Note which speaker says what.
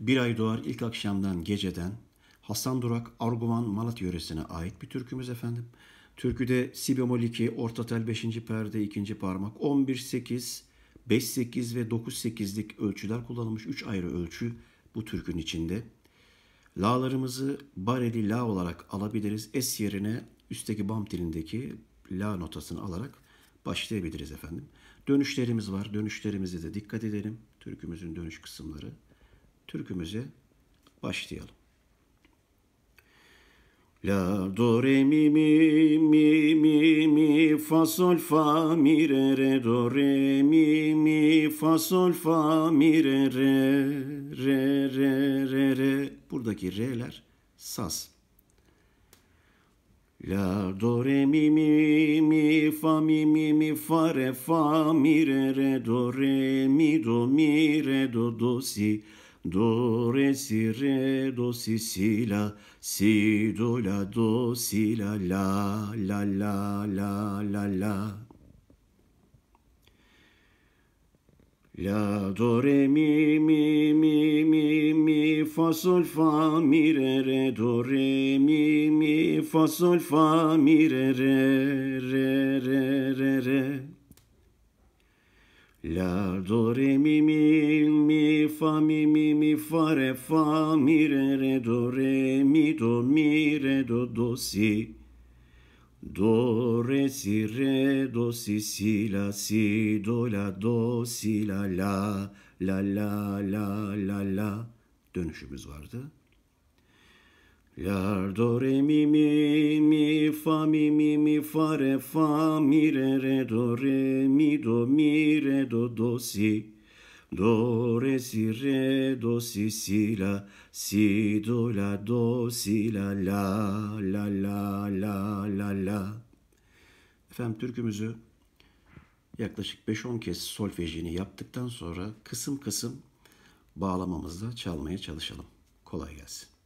Speaker 1: Bir ay doğar ilk akşamdan geceden Hasan Durak Arguvan Malat yöresine ait bir türkümüz efendim. Türküde si bemol 2, orta tel 5. perde 2. parmak 11-8, 5-8 ve 9-8'lik ölçüler kullanılmış 3 ayrı ölçü bu türkün içinde. La'larımızı bareli la olarak alabiliriz. Es yerine üstteki bam dilindeki la notasını alarak başlayabiliriz efendim. Dönüşlerimiz var. Dönüşlerimize de dikkat edelim. Türkümüzün dönüş kısımları türkümüze başlayalım. La do re mi mi mi mi mi fa sol fa mi re re do re mi mi fa sol fa mi re re re re re re buradaki re'ler saz.
Speaker 2: La do
Speaker 1: re mi mi mi fa mi mi mi fa re fa mi re re do re mi do mi re do do si Do re si re do si si la si do la do si la la la la la la la La do re mi mi mi mi mi fa sol fa mi re re do re mi mi fa sol fa mi re re re re re re
Speaker 2: La do
Speaker 1: re mi mi mi fa mi mi mi fa re fa mi re re do re mi do mi re do do si do re si re do si si la si do la do si la la la la la la la dönüşümüz vardı. Yar do re mi mi mi fa mi mi mi fa re fa mi re re do re mi do mi re do do si do re si re do si si la si do la do si la la la la la la la Efendim türkümüzü yaklaşık 5-10 kez solfejini yaptıktan sonra kısım kısım bağlamamızla çalmaya çalışalım. Kolay gelsin.